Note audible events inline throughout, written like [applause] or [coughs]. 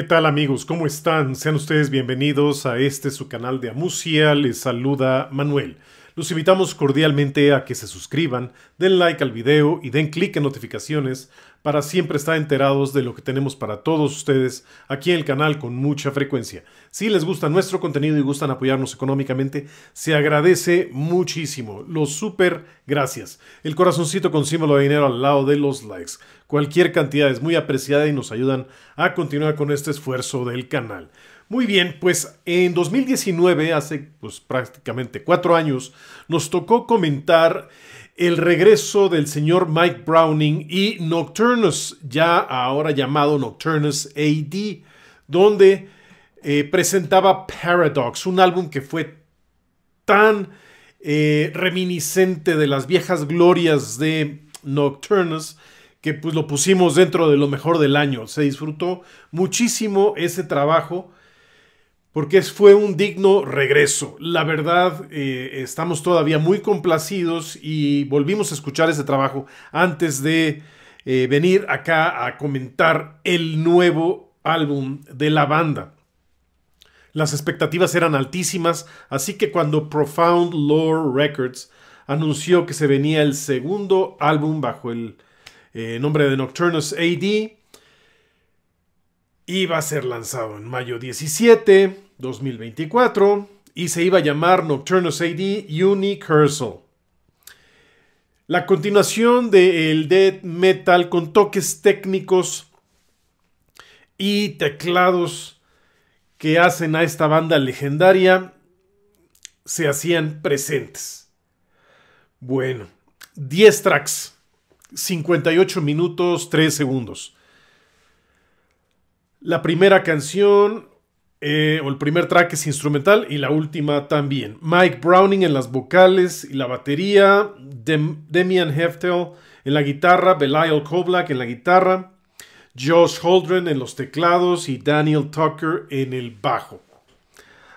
¿Qué tal amigos? ¿Cómo están? Sean ustedes bienvenidos a este su canal de Amusia. Les saluda Manuel. Los invitamos cordialmente a que se suscriban, den like al video y den clic en notificaciones para siempre estar enterados de lo que tenemos para todos ustedes aquí en el canal con mucha frecuencia. Si les gusta nuestro contenido y gustan apoyarnos económicamente, se agradece muchísimo. Los super gracias. El corazoncito con símbolo de dinero al lado de los likes. Cualquier cantidad es muy apreciada y nos ayudan a continuar con este esfuerzo del canal. Muy bien, pues en 2019, hace pues, prácticamente cuatro años, nos tocó comentar el regreso del señor Mike Browning y Nocturnus, ya ahora llamado Nocturnus AD, donde eh, presentaba Paradox, un álbum que fue tan eh, reminiscente de las viejas glorias de Nocturnus que pues lo pusimos dentro de lo mejor del año. Se disfrutó muchísimo ese trabajo porque fue un digno regreso. La verdad, eh, estamos todavía muy complacidos y volvimos a escuchar ese trabajo antes de eh, venir acá a comentar el nuevo álbum de la banda. Las expectativas eran altísimas, así que cuando Profound Lore Records anunció que se venía el segundo álbum bajo el eh, nombre de Nocturnus AD, iba a ser lanzado en mayo 17. 2024 y se iba a llamar Nocturnus AD Unicursal. La continuación del death metal con toques técnicos y teclados que hacen a esta banda legendaria se hacían presentes. Bueno, 10 tracks, 58 minutos, 3 segundos. La primera canción eh, el primer track es instrumental y la última también. Mike Browning en las vocales y la batería. Demian Heftel en la guitarra. Belial Koblak en la guitarra. Josh Holdren en los teclados y Daniel Tucker en el bajo.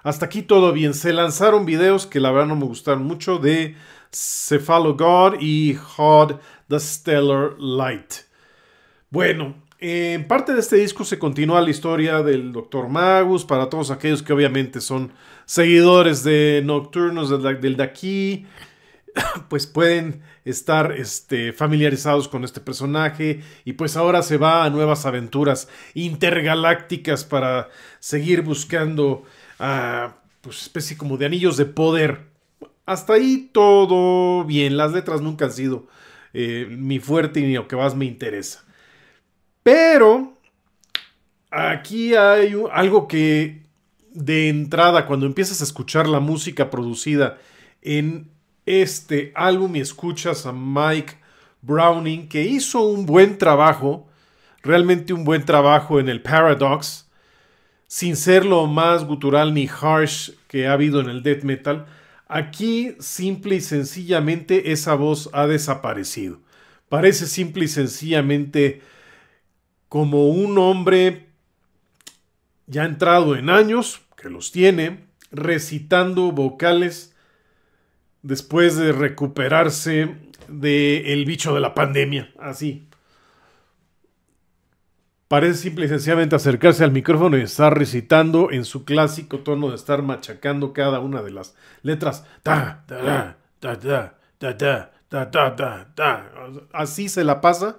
Hasta aquí todo bien. Se lanzaron videos que la verdad no me gustaron mucho de Cephalo God y Hod the Stellar Light. Bueno, en parte de este disco se continúa la historia del Dr. Magus para todos aquellos que obviamente son seguidores de Nocturnos del, de aquí, [coughs] pues pueden estar este, familiarizados con este personaje y pues ahora se va a nuevas aventuras intergalácticas para seguir buscando a pues, especie como de anillos de poder. Hasta ahí todo bien, las letras nunca han sido eh, mi fuerte ni lo que más me interesa. Pero aquí hay algo que de entrada, cuando empiezas a escuchar la música producida en este álbum y escuchas a Mike Browning, que hizo un buen trabajo, realmente un buen trabajo en el Paradox, sin ser lo más gutural ni harsh que ha habido en el death metal, aquí simple y sencillamente esa voz ha desaparecido. Parece simple y sencillamente como un hombre ya entrado en años, que los tiene, recitando vocales después de recuperarse del bicho de la pandemia, así. Parece simple y sencillamente acercarse al micrófono y estar recitando en su clásico tono de estar machacando cada una de las letras. Así se la pasa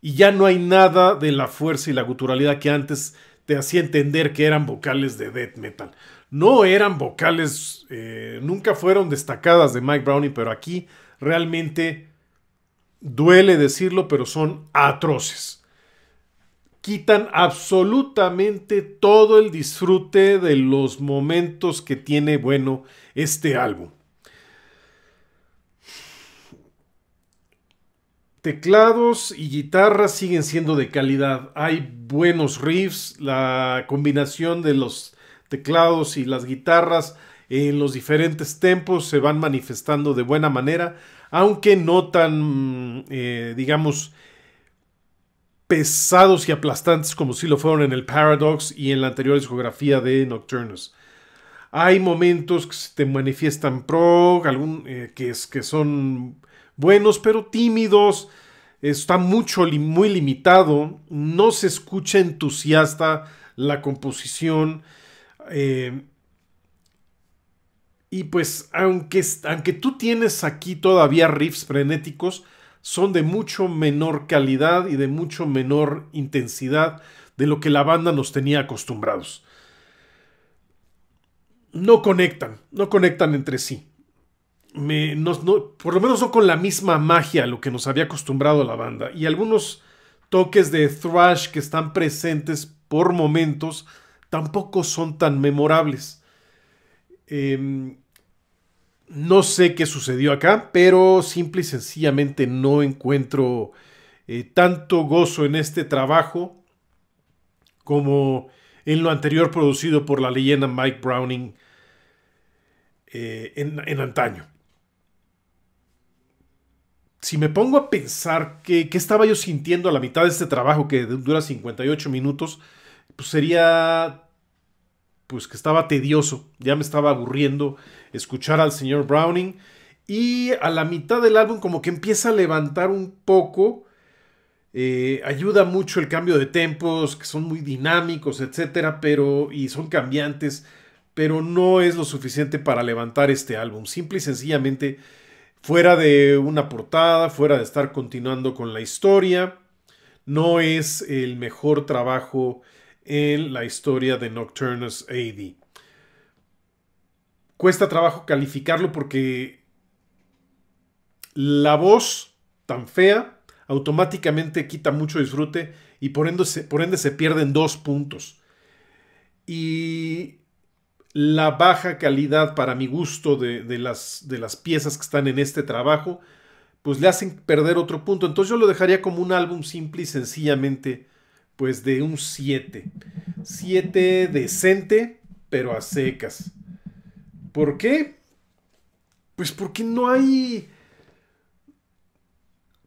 y ya no hay nada de la fuerza y la guturalidad que antes te hacía entender que eran vocales de death metal. No eran vocales, eh, nunca fueron destacadas de Mike Browning, pero aquí realmente duele decirlo, pero son atroces. Quitan absolutamente todo el disfrute de los momentos que tiene bueno este álbum. teclados y guitarras siguen siendo de calidad. Hay buenos riffs, la combinación de los teclados y las guitarras en los diferentes tempos se van manifestando de buena manera, aunque no tan, mm, eh, digamos, pesados y aplastantes como si lo fueron en el Paradox y en la anterior discografía de Nocturnos. Hay momentos que se te manifiestan prog, eh, que son buenos pero tímidos, está mucho, muy limitado, no se escucha entusiasta la composición. Eh, y pues aunque, aunque tú tienes aquí todavía riffs frenéticos, son de mucho menor calidad y de mucho menor intensidad de lo que la banda nos tenía acostumbrados. No conectan, no conectan entre sí por lo menos no con la misma magia a lo que nos había acostumbrado la banda. Y algunos toques de thrash que están presentes por momentos tampoco son tan memorables. Em, no sé qué sucedió acá, pero simple y sencillamente no encuentro eh, tanto gozo en este trabajo como en lo anterior producido por la leyenda Mike Browning eh, en antaño si me pongo a pensar qué estaba yo sintiendo a la mitad de este trabajo que dura 58 minutos, pues sería pues que estaba tedioso, ya me estaba aburriendo escuchar al señor Browning y a la mitad del álbum como que empieza a levantar un poco, eh, ayuda mucho el cambio de tempos, que son muy dinámicos, etcétera, pero y son cambiantes, pero no es lo suficiente para levantar este álbum, simple y sencillamente fuera de una portada, fuera de estar continuando con la historia. No es el mejor trabajo en la historia de Nocturnus AD. Cuesta trabajo calificarlo porque la voz tan fea automáticamente quita mucho disfrute y por ende se, se pierden dos puntos. Y la baja calidad para mi gusto de, las, las, piezas que están en este trabajo, pues le hacen perder otro punto. Entonces yo lo dejaría como un álbum simple y sencillamente, pues de un 7. 7 decente, pero a secas. ¿Por qué? Pues porque no hay...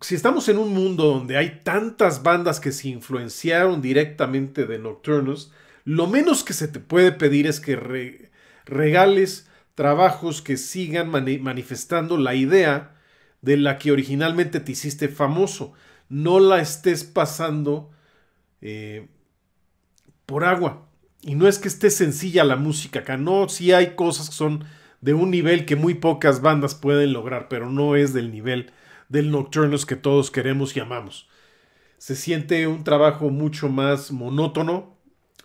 Si estamos en un mundo donde hay tantas bandas que se influenciaron directamente de Nocturnos... Lo menos que se te puede pedir es que regales trabajos que sigan manifestando la idea de la que originalmente te hiciste famoso. No la estés pasando eh, por agua. Y no es que esté sencilla la música acá, no, sí hay cosas que son de un nivel que muy pocas bandas pueden lograr, pero no es del nivel del Nocturnos que todos queremos y amamos. Se siente un trabajo mucho más monótono,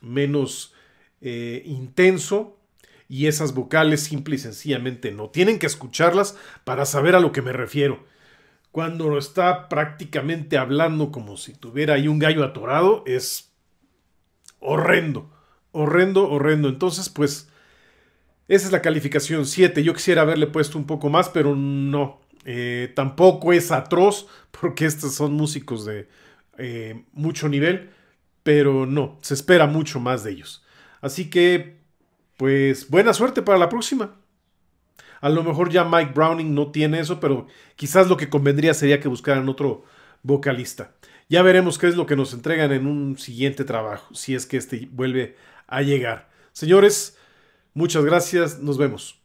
menos eh, intenso y esas vocales simple y sencillamente no. Tienen que escucharlas para saber a lo que me refiero. Cuando está prácticamente hablando como si tuviera ahí un gallo atorado, es horrendo, horrendo, horrendo. Entonces, pues, esa es la calificación 7. Yo quisiera haberle puesto un poco más, pero no. Eh, tampoco es atroz, [laughs] porque estos son músicos de eh, mucho nivel pero no, se espera mucho más de ellos. Así que, pues buena suerte para la próxima. A lo mejor ya Mike Browning no tiene eso, pero quizás lo que convendría sería que buscaran otro vocalista. Ya veremos qué es lo que nos entregan en un siguiente trabajo, si es que este vuelve a llegar. Señores, muchas gracias, nos vemos.